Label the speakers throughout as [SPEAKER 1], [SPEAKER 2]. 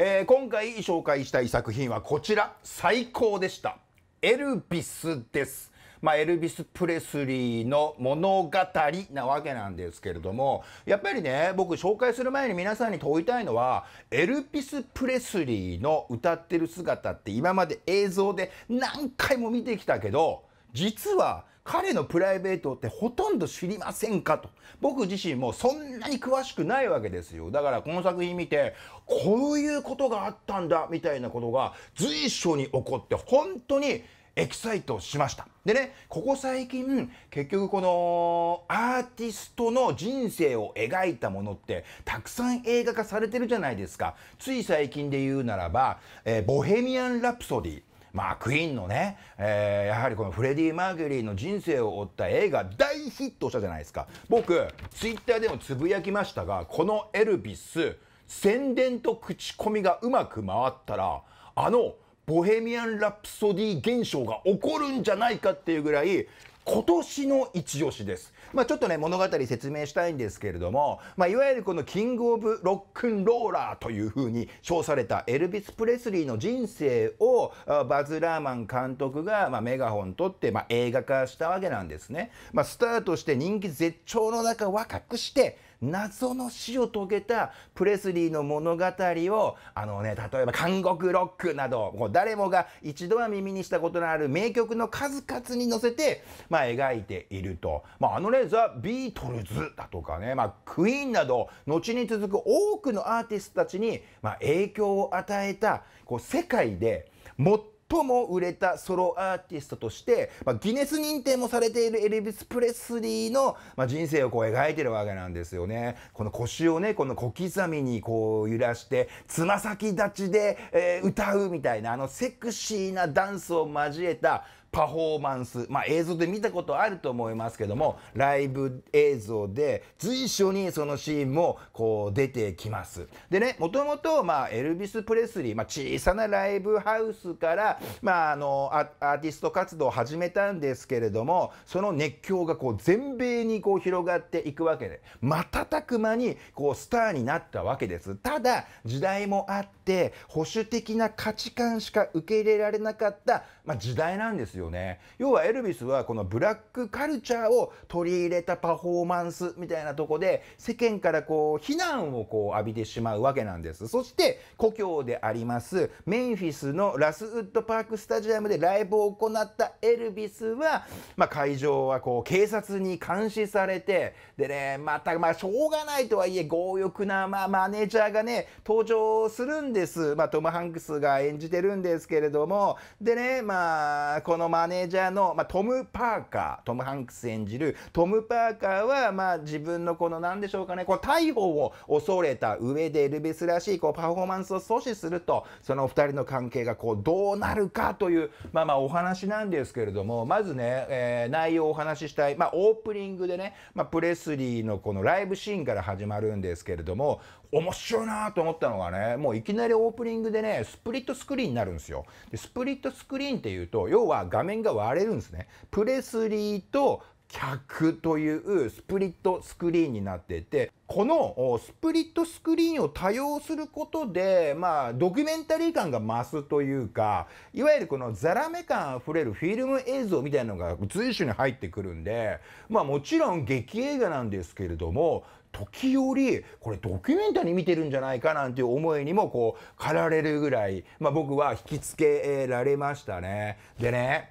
[SPEAKER 1] えー、今回紹介したい作品はこちら最高でしたエルビスです、まあ、エルビス・プレスリーの物語なわけなんですけれどもやっぱりね僕紹介する前に皆さんに問いたいのはエルビス・プレスリーの歌ってる姿って今まで映像で何回も見てきたけど実は彼のプライベートってほとんど知りませんかと僕自身もそんなに詳しくないわけですよだからこの作品見てこういうことがあったんだみたいなことが随所に起こって本当にエキサイトしました。でね、ここ最近、結局このアーティストの人生を描いたものってたくさん映画化されてるじゃないですか。つい最近で言うならば、えー、ボヘミアン・ラプソディ。まあクイーンのね、えー、やはりこのフレディ・マーキュリーの人生を追った映画大ヒットしたじゃないですか僕ツイッターでもつぶやきましたがこのエルビス宣伝と口コミがうまく回ったらあのボヘミアン・ラプソディ現象が起こるんじゃないかっていうぐらい今年の一押しです。まあ、ちょっとね、物語説明したいんですけれども、まあ、いわゆるこのキング・オブ・ロックンローラーというふうに称されたエルビス・プレスリーの人生をバズ・ラーマン監督が、まあ、メガホン取って、まあ、映画化したわけなんですね。まあ、スタートして人気絶頂の中若くして、謎の死を遂げたプレスリーの物語を、あのね、例えば監獄ロックなど、う誰もが一度は耳にしたことのある名曲の数々に乗せて、まあ、描いていると。まあ、あのね、ザ・ビートルズだとかね、まあ、クイーンなど、後に続く多くのアーティストたちに、まあ、影響を与えた、こう、世界で最最も売れたソロアーティストとして、まあ、ギネス認定もされているエルビス・プレスリーの、まあ、人生をこう描いてるわけなんですよね。この腰をねこの小刻みにこう揺らしてつま先立ちで、えー、歌うみたいなあのセクシーなダンスを交えたパフォーマンス、まあ、映像で見たことあると思いますけどもライブ映像で随所にそのシーンもこう出てきます。でねもともとエルビス・プレスリー、まあ、小さなライブハウスから、まあ、あのアーティスト活動を始めたんですけれどもその熱狂がこう全米にこう広がっていくわけで瞬く間にこうスターになったわけです。ただ時代もあって保守的な価値観しか受け入れられなかった、まあ、時代なんですよ。よね。要はエルヴィスはこのブラックカルチャーを取り入れたパフォーマンスみたいなとこで世間からこう非難をこう浴びてしまうわけなんです。そして故郷でありますメンフィスのラスウッドパークスタジアムでライブを行ったエルヴィスは、まあ、会場はこう警察に監視されてでねまたまあしょうがないとはいえ強欲な、まあ、マネージャーがね登場するんです、まあ、トム・ハンクスが演じてるんですけれどもでねまあこのマネージャーの、まあ、トム・パーカートム・ハンクス演じるトム・パーカーは、まあ、自分のこの何でしょうかねこう逮捕を恐れた上でエルヴィスらしいこうパフォーマンスを阻止するとその2人の関係がこうどうなるかという、まあ、まあお話なんですけれどもまずね、えー、内容をお話ししたい、まあ、オープニングでね、まあ、プレスリーのこのライブシーンから始まるんですけれども面白いなと思ったのがねもういきなりオープニングでねスプリットスクリーンになるんですよ。でスプリットスクリーンっていうと要は画面が割れるんですね。プレスリーと客というスプリットスクリーンになっていて、このスプリットスクリーンを多用することで、まあ、ドキュメンタリー感が増すというか、いわゆるこのザラメ感あふれるフィルム映像みたいなのが随所に入ってくるんで、まあもちろん劇映画なんですけれども、時折これドキュメンタリー見てるんじゃないかなんていう思いにもこう駆られるぐらい、まあ、僕は引きつけられましたね。でね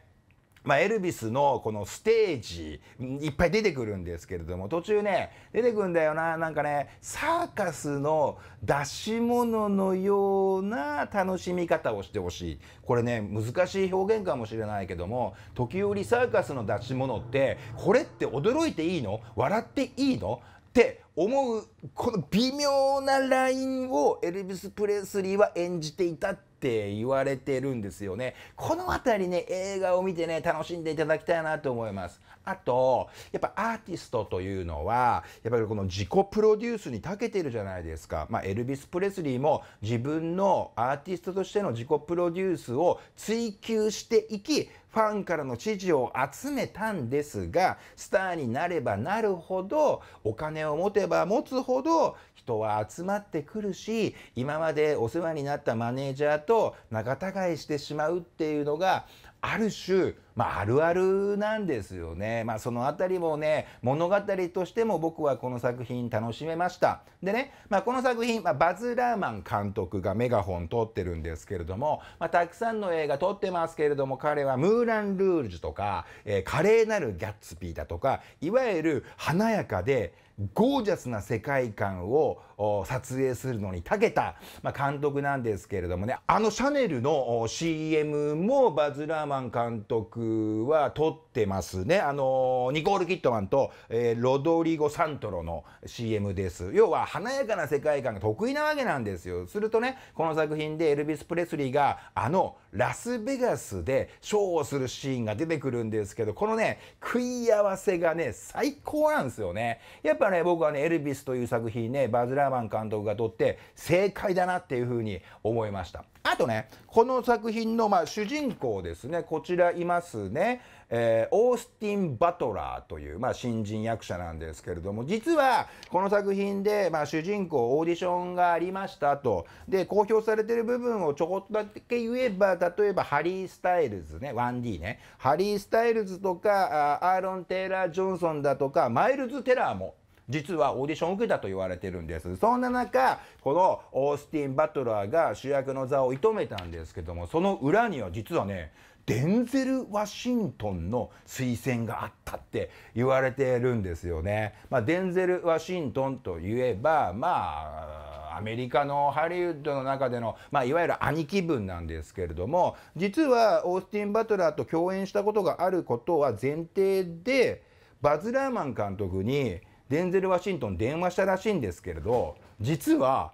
[SPEAKER 1] まあ、エルビスのこのステージいっぱい出てくるんですけれども途中ね出てくんだよななんかねサーカスの出し物のような楽しみ方をしてほしいこれね難しい表現かもしれないけども時折サーカスの出し物ってこれって驚いていいの笑っていいのって思うこの微妙なラインをエルビス・プレスリーは演じていたっって言われてるんですよね。この辺りね、映画を見てね、楽しんでいただきたいなと思います。あと、やっぱアーティストというのは、やっぱりこの自己プロデュースに長けてるじゃないですか。まあ、エルビス・プレスリーも自分のアーティストとしての自己プロデュースを追求していき、ファンからの支持を集めたんですが、スターになればなるほど、お金を持てば持つほど、人は集まってくるし今までお世話になったマネージャーと仲違いしてしまうっていうのがある種、まあ、あるあるなんですよね。まあ、その辺りもね、物語としても僕はこの作品楽しめました。でね、まあ、この作品、まあ、バズ・ラーマン監督がメガホン撮ってるんですけれども、まあ、たくさんの映画撮ってますけれども、彼はムーラン・ルージュとか、えー、華麗なるギャッツピーだとか、いわゆる華やかで、ゴージャスな世界観を撮影するのに長けた、まあ、監督なんですけれどもねあのシャネルの CM もバズ・ラーマン監督は撮ってってますね。あのニコール・キットマンと、えー、ロドリゴ・サントロの CM です。要は華やかな世界観が得意なわけなんですよ。するとね、この作品でエルビス・プレスリーがあのラスベガスでショーをするシーンが出てくるんですけど、このね、食い合わせがね、最高なんですよね。やっぱね、僕はね、エルビスという作品ね、バズ・ラーマン監督が撮って正解だなっていうふうに思いました。あとねこの作品のまあ主人公ですねこちらいますね、えー、オースティン・バトラーという、まあ、新人役者なんですけれども実はこの作品で、まあ、主人公オーディションがありましたとで公表されてる部分をちょこっとだけ言えば例えばハリー・スタイルズね 1D ねハリー・スタイルズとかアーロン・テイラー・ジョンソンだとかマイルズ・テラーも実はオーディションを受けたと言われてるんですそんな中このオースティン・バトラーが主役の座を射止めたんですけどもその裏には実はねデンゼル・ワシントンの推薦があったって言われてるんですよね。まあ、デンゼル・ワシントンといえば、まあ、アメリカのハリウッドの中での、まあ、いわゆる兄貴分なんですけれども実はオースティン・バトラーと共演したことがあることは前提でバズ・ラーマン監督にデンゼル・ワシントン電話したらしいんですけれど実は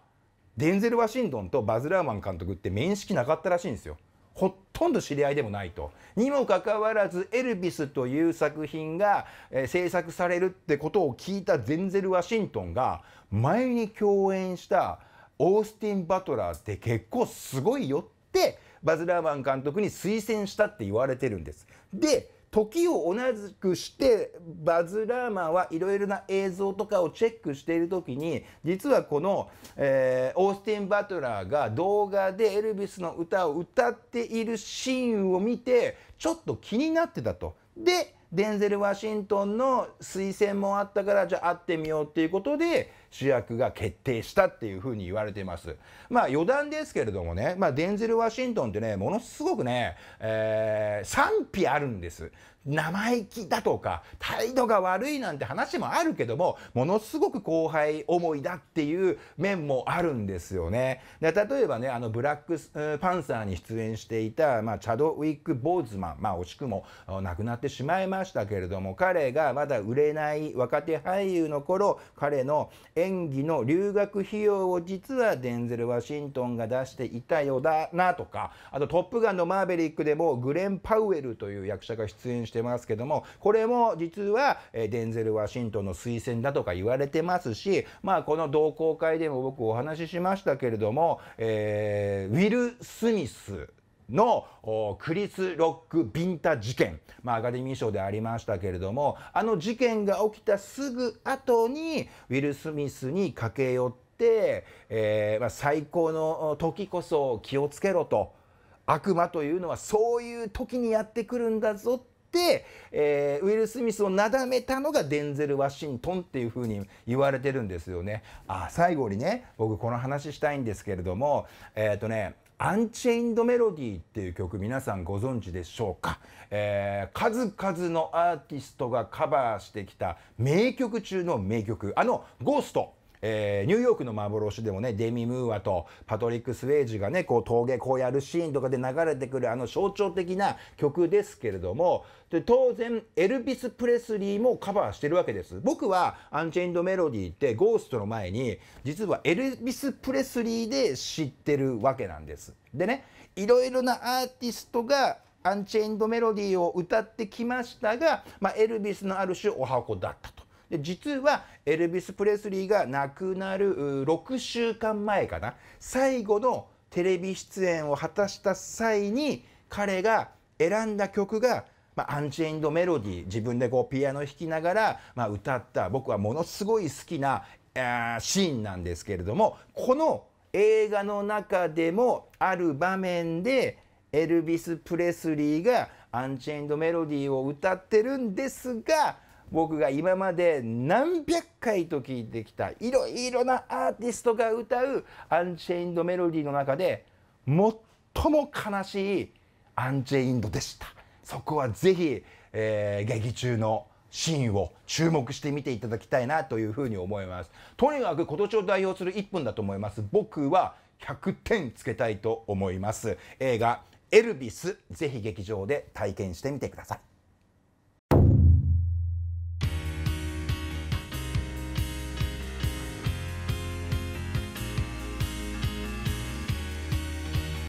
[SPEAKER 1] デンゼル・ワシントンとバズ・ラーマン監督って面識なかったらしいんですよ。ほとんど知り合いでもないと。にもかかわらず、エルビスという作品が、えー、制作されるってことを聞いたデンゼル・ワシントンが、前に共演したオースティン・バトラーって結構すごいよって、バズ・ラーマン監督に推薦したって言われてるんです。で、時を同じくしてバズ・ラーマンはいろいろな映像とかをチェックしている時に実はこの、えー、オースティン・バトラーが動画でエルビスの歌を歌っているシーンを見てちょっと気になってたと。でデンゼル・ワシントンの推薦もあったからじゃあ会ってみようっていうことで主役が決定したっていうふうに言われていますまあ余談ですけれどもね、まあ、デンゼル・ワシントンってねものすごくね、えー、賛否あるんです生意気だとか態度が悪いなんて話もあるけどもものすごく後輩思いだっていう面もあるんですよね。で例えばねあのブラックパンサーに出演していた、まあ、チャドウィック・ボーズマン、まあ、惜しくも亡くなってしまいましたけれども彼がまだ売れない若手俳優の頃彼の演技の留学費用を実はデンゼル・ワシントンが出していたようだなとかあと「トップガン」のマーベリックでもグレン・パウエルという役者が出演してしてますけどもこれも実はデンゼル・ワシントンの推薦だとか言われてますしまあこの同好会でも僕お話ししましたけれども、えー、ウィル・スミスのクリス・ロック・ビンタ事件、まあ、アカデミー賞でありましたけれどもあの事件が起きたすぐ後にウィル・スミスに駆け寄って、えー、まあ、最高の時こそ気をつけろと悪魔というのはそういう時にやってくるんだぞって、えー、ウィル・スミスをなだめたのがデンゼル・ワシントンっていうふうに言われてるんですよね。あ最後にね僕この話したいんですけれどもえっ、ー、とねアンチェインドメロディーっていう曲皆さんご存知でしょうか、えー、数々のアーティストがカバーしてきた名曲中の名曲あの「ゴースト」えー、ニューヨークの幻でもね、デミ・ムーアとパトリック・スウェージがね、こう峠こうやるシーンとかで流れてくるあの象徴的な曲ですけれども、で当然、エルビス・プレスリーもカバーしてるわけです。僕は、アンチェインド・メロディーってゴーストの前に、実はエルビス・プレスリーで知ってるわけなんです。でね、いろいろなアーティストがアンチェインドメロディーを歌ってきましたが、まあ、エルビスのある種お箱だったと。実はエルビス・プレスリーが亡くなる6週間前かな最後のテレビ出演を果たした際に彼が選んだ曲がまあ、アンチェインド・メロディー自分でこうピアノ弾きながら、まあ、歌った僕はものすごい好きなシーンなんですけれどもこの映画の中でもある場面でエルビス・プレスリーが「アンチェインド・メロディー」を歌ってるんですが僕が今まで何百回と聞いてきたいろいろなアーティストが歌うアンチェインドメロディーの中で最も悲しいアンチェインドでしたそこはぜひ、えー、劇中のシーンを注目してみていただきたいなというふうに思いますとにかく今年を代表する1分だと思います僕は100点つけたいと思います映画エルビスぜひ劇場で体験してみてください